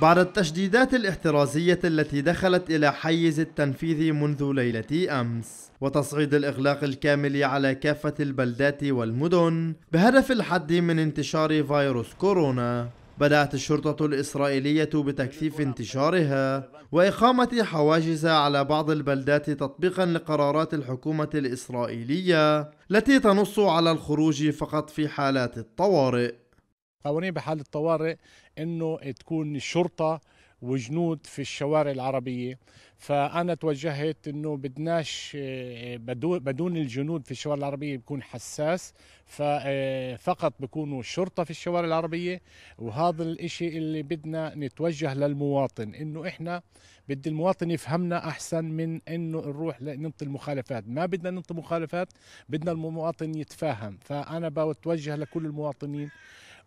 بعد التشديدات الاحترازية التي دخلت إلى حيز التنفيذ منذ ليلة أمس وتصعيد الإغلاق الكامل على كافة البلدات والمدن بهدف الحد من انتشار فيروس كورونا بدأت الشرطة الإسرائيلية بتكثيف انتشارها وإقامة حواجز على بعض البلدات تطبيقا لقرارات الحكومة الإسرائيلية التي تنص على الخروج فقط في حالات الطوارئ قوانين بحالة الطوارئ أنه تكون الشرطة وجنود في الشوارع العربية فأنا توجهت أنه بدناش بدون الجنود في الشوارع العربية بيكون حساس فقط بيكونوا الشرطة في الشوارع العربية وهذا الإشي اللي بدنا نتوجه للمواطن أنه إحنا بدي المواطن يفهمنا أحسن من أنه نروح ننطي المخالفات ما بدنا ننطي مخالفات بدنا المواطن يتفاهم فأنا بتوجه لكل المواطنين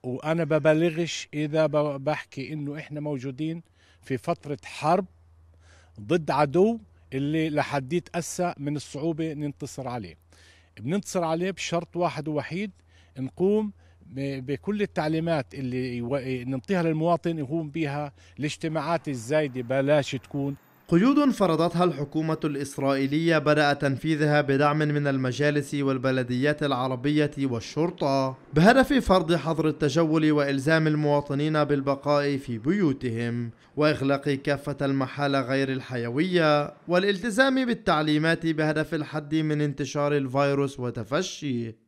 وانا ببالغش اذا بحكي انه احنا موجودين في فتره حرب ضد عدو اللي لحديت أسا من الصعوبة ننتصر عليه بننتصر عليه بشرط واحد ووحيد نقوم بكل التعليمات اللي ننطيها للمواطن يقوم بها الاجتماعات الزايدة بلاش تكون قيود فرضتها الحكومة الإسرائيلية بدأ تنفيذها بدعم من المجالس والبلديات العربية والشرطة بهدف فرض حظر التجول وإلزام المواطنين بالبقاء في بيوتهم وإغلاق كافة المحال غير الحيوية والالتزام بالتعليمات بهدف الحد من انتشار الفيروس وتفشيه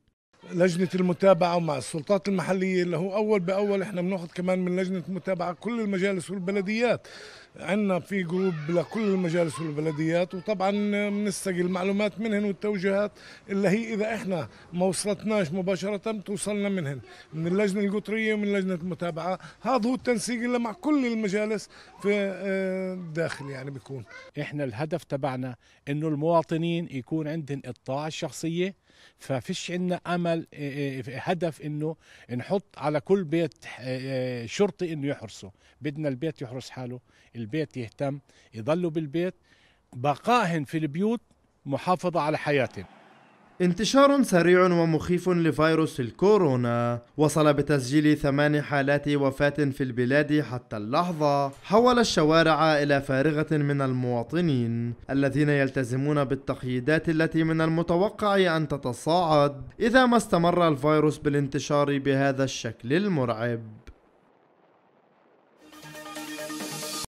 لجنة المتابعة ومع السلطات المحلية اللي هو أول بأول إحنا بناخذ كمان من لجنة المتابعه كل المجالس والبلديات عندنا في جروب لكل المجالس والبلديات وطبعا بنستقي المعلومات منهن والتوجيهات اللي هي إذا إحنا ما وصلتناش مباشرة توصلنا منهن من اللجنة القطرية ومن لجنة المتابعة هذا هو التنسيق اللي مع كل المجالس في الداخل آه، يعني بيكون إحنا الهدف تبعنا إنه المواطنين يكون عندهم إطلاع الشخصية ففيش عندنا أمل عمل آه، آه، هدف انه نحط على كل بيت آه، شرطي انه يحرسه بدنا البيت يحرس حاله البيت يهتم يضلوا بالبيت بقائهم في البيوت محافظة على حياتهم انتشار سريع ومخيف لفيروس الكورونا وصل بتسجيل ثمان حالات وفاة في البلاد حتى اللحظة حول الشوارع إلى فارغة من المواطنين الذين يلتزمون بالتقييدات التي من المتوقع أن تتصاعد إذا ما استمر الفيروس بالانتشار بهذا الشكل المرعب